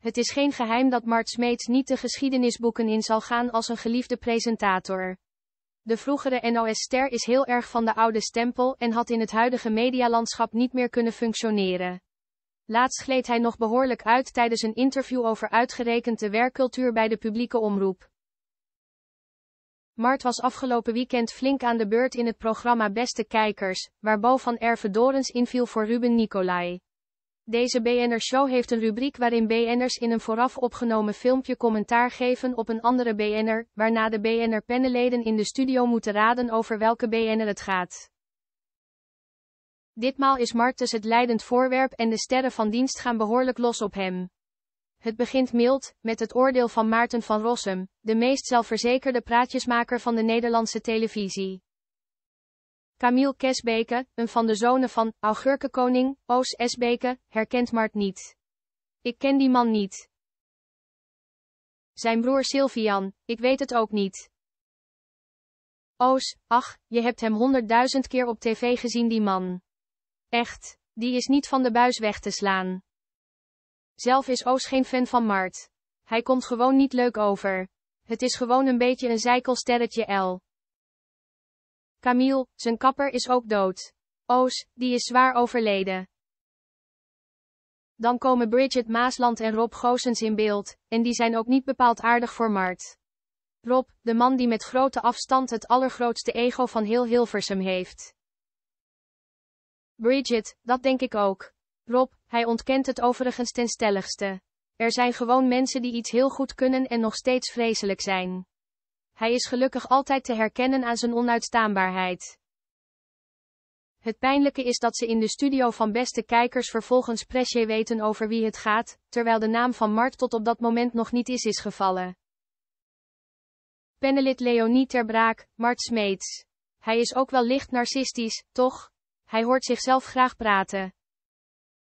Het is geen geheim dat Mart Smeets niet de geschiedenisboeken in zal gaan als een geliefde presentator. De vroegere NOS-ster is heel erg van de oude stempel en had in het huidige medialandschap niet meer kunnen functioneren. Laatst gleed hij nog behoorlijk uit tijdens een interview over uitgerekend de werkcultuur bij de publieke omroep. Mart was afgelopen weekend flink aan de beurt in het programma Beste Kijkers, waar Bo van Ervedorens inviel voor Ruben Nicolai. Deze bnr Show heeft een rubriek waarin BN'ers in een vooraf opgenomen filmpje commentaar geven op een andere BNR, waarna de bnr paneleden in de studio moeten raden over welke BNR het gaat. Ditmaal is Martus het leidend voorwerp en de sterren van dienst gaan behoorlijk los op hem. Het begint mild, met het oordeel van Maarten van Rossum, de meest zelfverzekerde praatjesmaker van de Nederlandse televisie. Camille Kesbeke, een van de zonen van Augurkenkoning Oos Esbeke, herkent Mart niet. Ik ken die man niet. Zijn broer Sylvian, ik weet het ook niet. Oos, ach, je hebt hem honderdduizend keer op tv gezien die man. Echt, die is niet van de buis weg te slaan. Zelf is Oos geen fan van Mart. Hij komt gewoon niet leuk over. Het is gewoon een beetje een zeikelsterretje L. Camille, zijn kapper is ook dood. Oos, die is zwaar overleden. Dan komen Bridget Maasland en Rob Goosens in beeld, en die zijn ook niet bepaald aardig voor Mart. Rob, de man die met grote afstand het allergrootste ego van heel Hilversum heeft. Bridget, dat denk ik ook. Rob, hij ontkent het overigens ten stelligste. Er zijn gewoon mensen die iets heel goed kunnen en nog steeds vreselijk zijn. Hij is gelukkig altijd te herkennen aan zijn onuitstaanbaarheid. Het pijnlijke is dat ze in de studio van beste kijkers vervolgens presje weten over wie het gaat, terwijl de naam van Mart tot op dat moment nog niet is gevallen. Penelit Leonie Braak, Mart Smeets. Hij is ook wel licht narcistisch, toch? Hij hoort zichzelf graag praten.